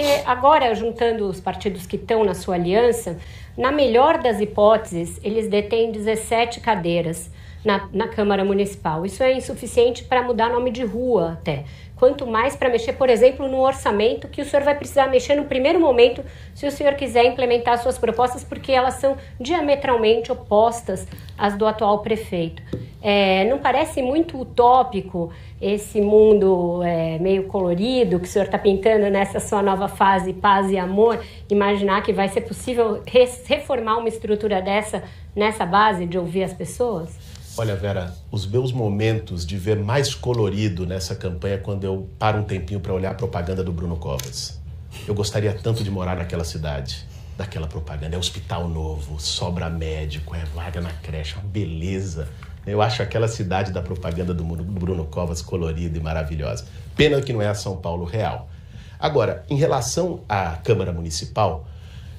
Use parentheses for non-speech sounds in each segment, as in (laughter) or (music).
porque agora, juntando os partidos que estão na sua aliança, na melhor das hipóteses, eles detêm 17 cadeiras na, na Câmara Municipal. Isso é insuficiente para mudar nome de rua até. Quanto mais para mexer, por exemplo, no orçamento, que o senhor vai precisar mexer no primeiro momento se o senhor quiser implementar suas propostas, porque elas são diametralmente opostas às do atual prefeito. É, não parece muito utópico esse mundo é, meio colorido que o senhor está pintando nessa sua nova fase, paz e amor, imaginar que vai ser possível reformar uma estrutura dessa nessa base de ouvir as pessoas? Olha, Vera, os meus momentos de ver mais colorido nessa campanha é quando eu paro um tempinho para olhar a propaganda do Bruno Covas. Eu gostaria tanto de morar naquela cidade daquela propaganda. É hospital novo, sobra médico, é vaga na creche, é uma beleza. Eu acho aquela cidade da propaganda do Bruno Covas colorida e maravilhosa. Pena que não é a São Paulo real. Agora, em relação à Câmara Municipal,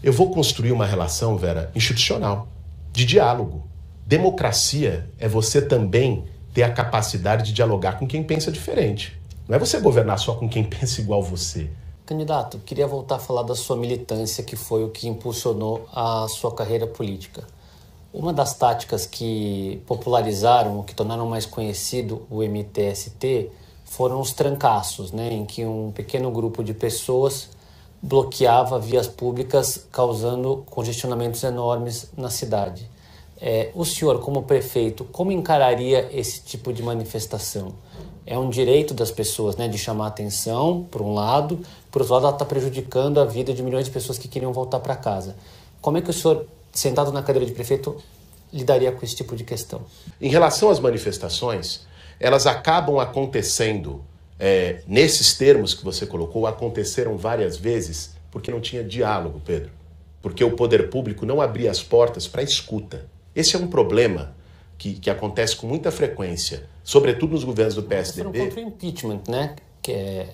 eu vou construir uma relação, Vera, institucional, de diálogo. Democracia é você também ter a capacidade de dialogar com quem pensa diferente. Não é você governar só com quem (laughs) pensa igual você. Candidato, queria voltar a falar da sua militância, que foi o que impulsionou a sua carreira política. Uma das táticas que popularizaram, que tornaram mais conhecido o MTST, foram os trancaços, né, em que um pequeno grupo de pessoas bloqueava vias públicas, causando congestionamentos enormes na cidade. É, o senhor, como prefeito, como encararia esse tipo de manifestação? é um direito das pessoas, né, de chamar atenção, por um lado, por outro lado, ela está prejudicando a vida de milhões de pessoas que queriam voltar para casa. Como é que o senhor, sentado na cadeira de prefeito, lidaria com esse tipo de questão? Em relação às manifestações, elas acabam acontecendo é, nesses termos que você colocou, aconteceram várias vezes porque não tinha diálogo, Pedro. Porque o poder público não abria as portas para escuta. Esse é um problema que, que acontece com muita frequência, sobretudo nos governos do PSDB. Foram contra o impeachment, né? Que é,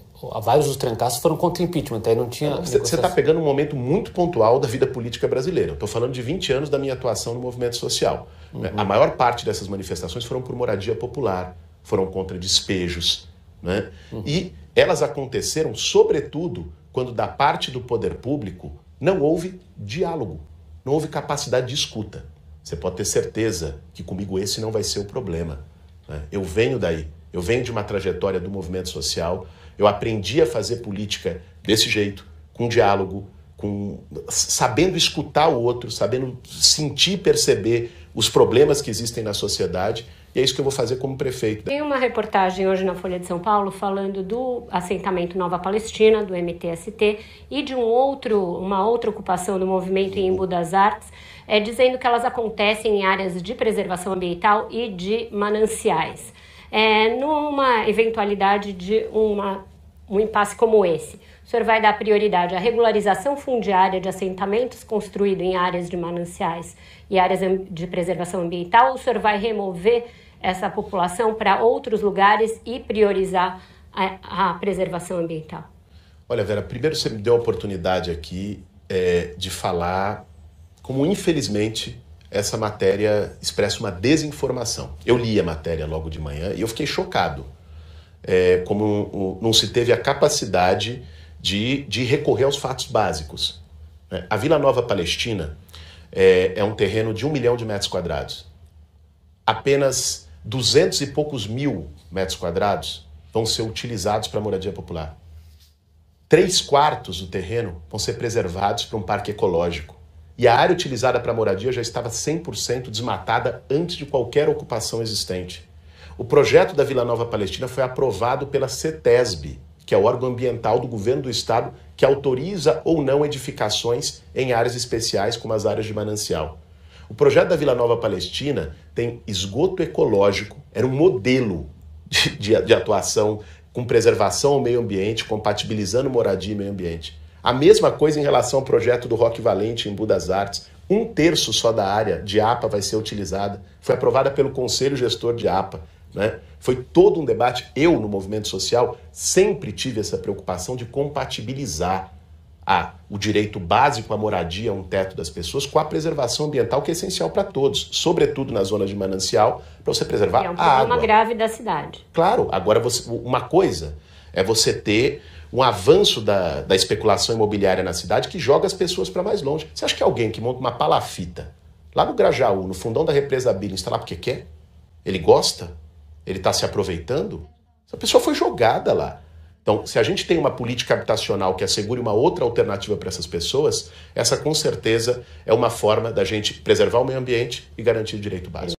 vários dos trancaços foram contra o impeachment, aí não tinha. Você está pegando um momento muito pontual da vida política brasileira. Estou falando de 20 anos da minha atuação no movimento social. Uhum. A maior parte dessas manifestações foram por moradia popular, foram contra despejos. Né? Uhum. E elas aconteceram, sobretudo, quando da parte do poder público não houve diálogo, não houve capacidade de escuta. Você pode ter certeza que comigo esse não vai ser o problema. Né? Eu venho daí. Eu venho de uma trajetória do movimento social. Eu aprendi a fazer política desse jeito, com diálogo, com sabendo escutar o outro, sabendo sentir, perceber os problemas que existem na sociedade e é isso que eu vou fazer como prefeito. Tem uma reportagem hoje na Folha de São Paulo falando do assentamento Nova Palestina, do MTST, e de um outro, uma outra ocupação do movimento em Embu das Artes, é, dizendo que elas acontecem em áreas de preservação ambiental e de mananciais. É, numa eventualidade de uma, um impasse como esse, o senhor vai dar prioridade à regularização fundiária de assentamentos construídos em áreas de mananciais e áreas de preservação ambiental, ou o senhor vai remover essa população para outros lugares e priorizar a, a, preservação ambiental. Olha, Vera, primeiro você me deu a oportunidade aqui é, de falar como, infelizmente, essa matéria expressa uma desinformação. Eu li a matéria logo de manhã e eu fiquei chocado. É, como o, não se teve a capacidade de, de recorrer aos fatos básicos. Né? A Vila Nova Palestina é, é um terreno de um milhão de metros quadrados. Apenas 200 e poucos mil metros quadrados vão ser utilizados para moradia popular. Três quartos do terreno vão ser preservados para um parque ecológico. E a área utilizada para moradia já estava 100% desmatada antes de qualquer ocupação existente. O projeto da Vila Nova Palestina foi aprovado pela CETESB, que é o órgão ambiental do governo do estado que autoriza ou não edificações em áreas especiais, como as áreas de manancial. O projeto da Vila Nova Palestina tem esgoto ecológico, era um modelo de, de, atuação com preservação ao meio ambiente, compatibilizando moradia e meio ambiente. A mesma coisa em relação ao projeto do Rock Valente em Budas Artes. Um terço só da área de APA vai ser utilizada. Foi aprovada pelo Conselho Gestor de APA. Né? Foi todo um debate. Eu, no movimento social, sempre tive essa preocupação de compatibilizar a o direito básico à moradia, um teto das pessoas, com a preservação ambiental que é essencial para todos, sobretudo na zona de manancial, para você preservar a água. É um problema grave da cidade. Claro, agora você, uma coisa é você ter um avanço da, da especulação imobiliária na cidade que joga as pessoas para mais longe. Você acha que alguém que monta uma palafita lá no Grajaú, no fundão da represa da está lá porque quer? Ele gosta? Ele está se aproveitando? Essa pessoa foi jogada lá. Então, se a gente tem uma política habitacional que assegure uma outra alternativa para essas pessoas, essa com certeza é uma forma da gente preservar o meio ambiente e garantir o direito básico.